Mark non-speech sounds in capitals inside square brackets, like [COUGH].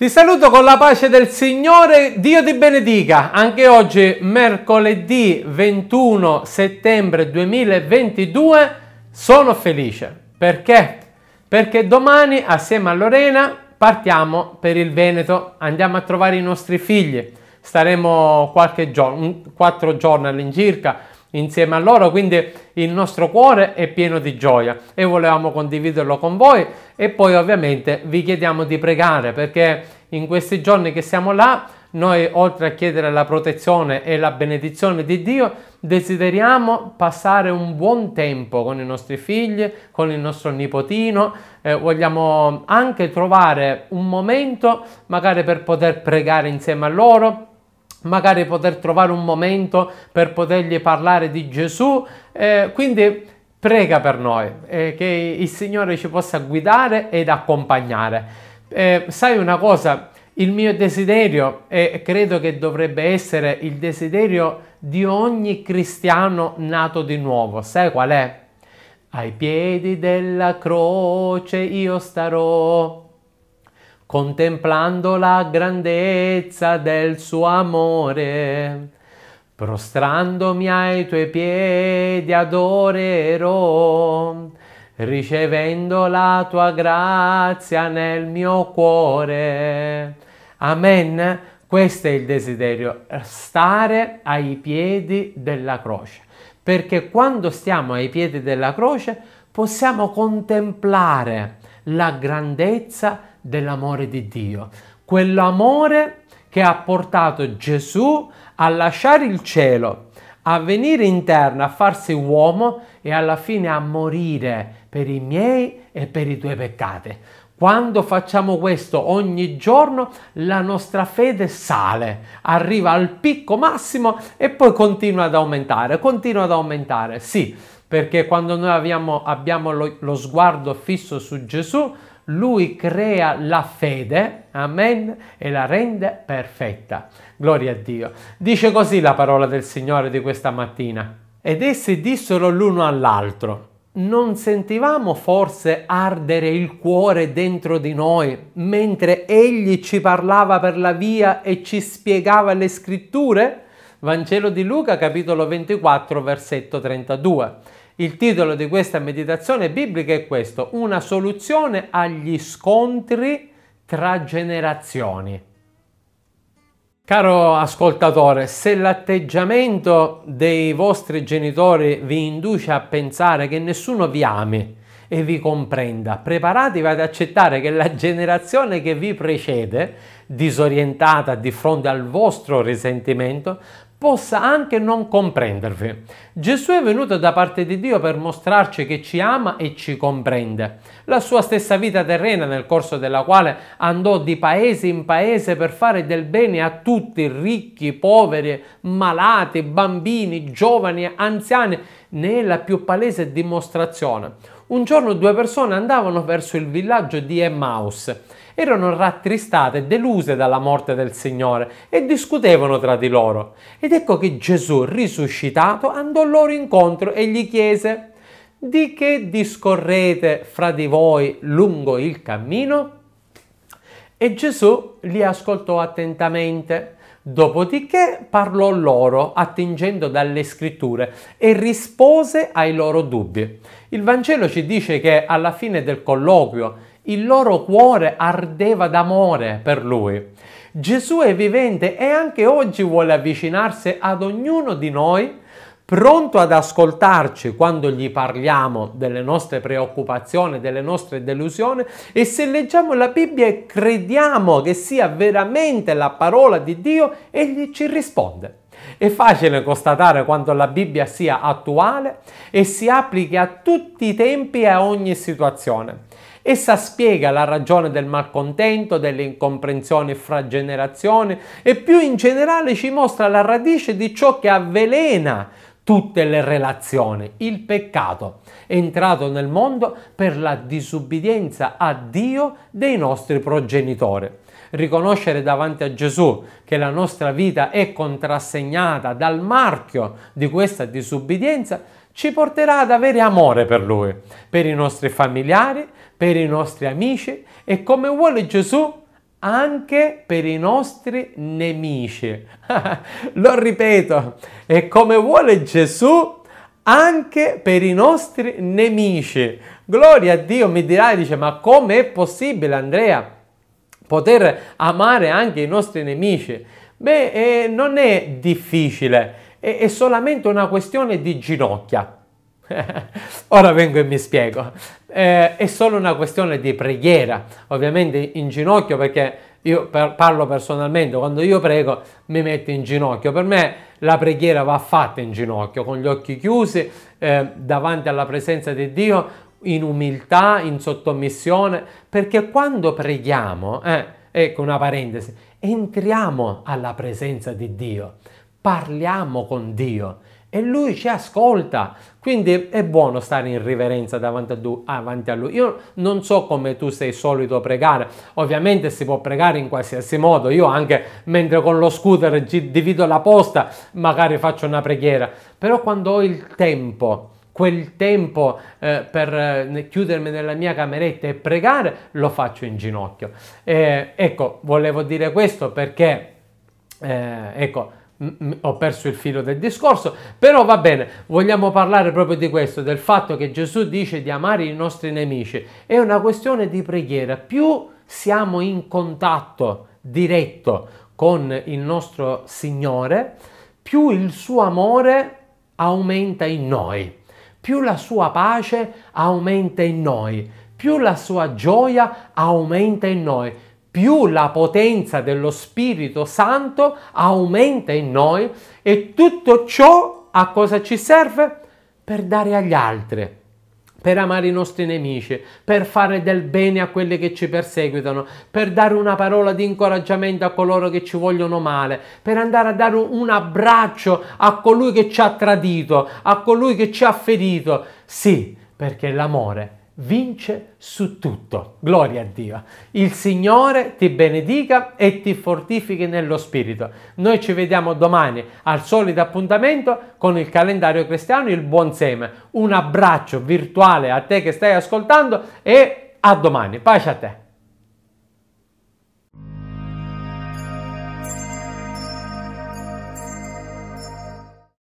Ti saluto con la pace del Signore, Dio ti benedica. Anche oggi, mercoledì 21 settembre 2022, sono felice. Perché? Perché domani assieme a Lorena partiamo per il Veneto, andiamo a trovare i nostri figli. Staremo qualche giorno, quattro giorni all'incirca insieme a loro, quindi il nostro cuore è pieno di gioia e volevamo condividerlo con voi e poi ovviamente vi chiediamo di pregare perché in questi giorni che siamo là noi oltre a chiedere la protezione e la benedizione di Dio, desideriamo passare un buon tempo con i nostri figli, con il nostro nipotino, eh, vogliamo anche trovare un momento magari per poter pregare insieme a loro, magari poter trovare un momento per potergli parlare di Gesù. Eh, quindi prega per noi, eh, che il Signore ci possa guidare ed accompagnare. Eh, sai una cosa, il mio desiderio, e credo che dovrebbe essere il desiderio di ogni cristiano nato di nuovo, sai qual è? Ai piedi della croce io starò contemplando la grandezza del suo amore. Prostrandomi ai tuoi piedi adorerò, ricevendo la tua grazia nel mio cuore. Amen. Questo è il desiderio, stare ai piedi della croce, perché quando stiamo ai piedi della croce possiamo contemplare la grandezza dell'amore di Dio, quell'amore che ha portato Gesù a lasciare il cielo, a venire in terra, a farsi uomo e alla fine a morire per i miei e per i tuoi peccati. Quando facciamo questo ogni giorno, la nostra fede sale, arriva al picco massimo e poi continua ad aumentare, continua ad aumentare. Sì, perché quando noi abbiamo, abbiamo lo, lo, sguardo fisso su Gesù, lui crea la fede, amen, e la rende perfetta. Gloria a Dio. Dice così la parola del Signore di questa mattina. Ed essi dissero l'uno all'altro, non sentivamo forse ardere il cuore dentro di noi mentre egli ci parlava per la via e ci spiegava le scritture? Vangelo di Luca capitolo 24 versetto 32. Il titolo di questa meditazione biblica è questo, una soluzione agli scontri tra generazioni. Caro ascoltatore, se l'atteggiamento dei vostri genitori vi induce a pensare che nessuno vi ami e vi comprenda, preparatevi ad accettare che la generazione che vi precede, disorientata di fronte al vostro risentimento, possa anche non comprendervi. Gesù è venuto da parte di Dio per mostrarci che ci ama e ci comprende. La sua stessa vita terrena, nel corso della quale andò di paese in paese per fare del bene a tutti, ricchi, poveri, malati, bambini, giovani, anziani, ne è la più palese dimostrazione. Un giorno due persone andavano verso il villaggio di Emmaus erano rattristate e deluse dalla morte del Signore e discutevano tra di loro. Ed ecco che Gesù risuscitato andò loro incontro e gli chiese di che discorrete fra di voi lungo il cammino? E Gesù li ascoltò attentamente. Dopodiché parlò loro attingendo dalle scritture e rispose ai loro dubbi. Il Vangelo ci dice che alla fine del colloquio il loro cuore ardeva d'amore per lui. Gesù è vivente e anche oggi vuole avvicinarsi ad ognuno di noi pronto ad ascoltarci quando gli parliamo delle nostre preoccupazioni, delle nostre delusioni e se leggiamo la Bibbia e crediamo che sia veramente la parola di Dio, egli ci risponde. È facile constatare quanto la Bibbia sia attuale e si applichi a tutti i tempi e a ogni situazione. Essa spiega la ragione del malcontento, delle incomprensioni fra generazioni e più in generale ci mostra la radice di ciò che avvelena tutte le relazioni. Il peccato entrato nel mondo per la disubbidienza a Dio dei nostri progenitori. Riconoscere davanti a Gesù che la nostra vita è contrassegnata dal marchio di questa disubbidienza ci porterà ad avere amore per Lui, per i nostri familiari, per i nostri amici e come vuole Gesù anche per i nostri nemici. [LAUGHS] Lo ripeto, e come vuole Gesù anche per i nostri nemici. Gloria a Dio, mi dirai, dice, ma come è possibile Andrea poter amare anche i nostri nemici? Beh, eh, non è difficile è, è solamente una questione di ginocchia. [LAUGHS] Ora vengo e mi spiego. Eh, è solo una questione di preghiera, ovviamente in ginocchio perché io per, parlo personalmente, quando io prego mi metto in ginocchio. Per me la preghiera va fatta in ginocchio, con gli occhi chiusi, eh, davanti alla presenza di Dio, in umiltà, in sottomissione, perché quando preghiamo, eh, ecco una parentesi, entriamo alla presenza di Dio parliamo con Dio e Lui ci ascolta. Quindi è buono stare in riverenza davanti a, Lui. Io non so come tu sei solito pregare, ovviamente si può pregare in qualsiasi modo. Io anche mentre con lo scooter divido la posta, magari faccio una preghiera. Però quando ho il tempo, quel tempo eh, per eh, chiudermi nella mia cameretta e pregare, lo faccio in ginocchio. Eh, ecco, volevo dire questo perché, eh, ecco, ho perso il filo del discorso, però va bene, vogliamo parlare proprio di questo, del fatto che Gesù dice di amare i nostri nemici. È una questione di preghiera, più siamo in contatto diretto con il nostro Signore, più il suo amore aumenta in noi, più la sua pace aumenta in noi, più la sua gioia aumenta in noi più la potenza dello Spirito Santo aumenta in noi e tutto ciò a cosa ci serve? Per dare agli altri, per amare i nostri nemici, per fare del bene a quelli che ci perseguitano, per dare una parola di incoraggiamento a coloro che ci vogliono male, per andare a dare un abbraccio a colui che ci ha tradito, a colui che ci ha ferito. Sì, perché l'amore vince su tutto. Gloria a Dio. Il Signore ti benedica e ti fortifichi nello Spirito. Noi ci vediamo domani al solito appuntamento con il calendario cristiano, il buon seme. Un abbraccio virtuale a te che stai ascoltando e a domani. Pace a te.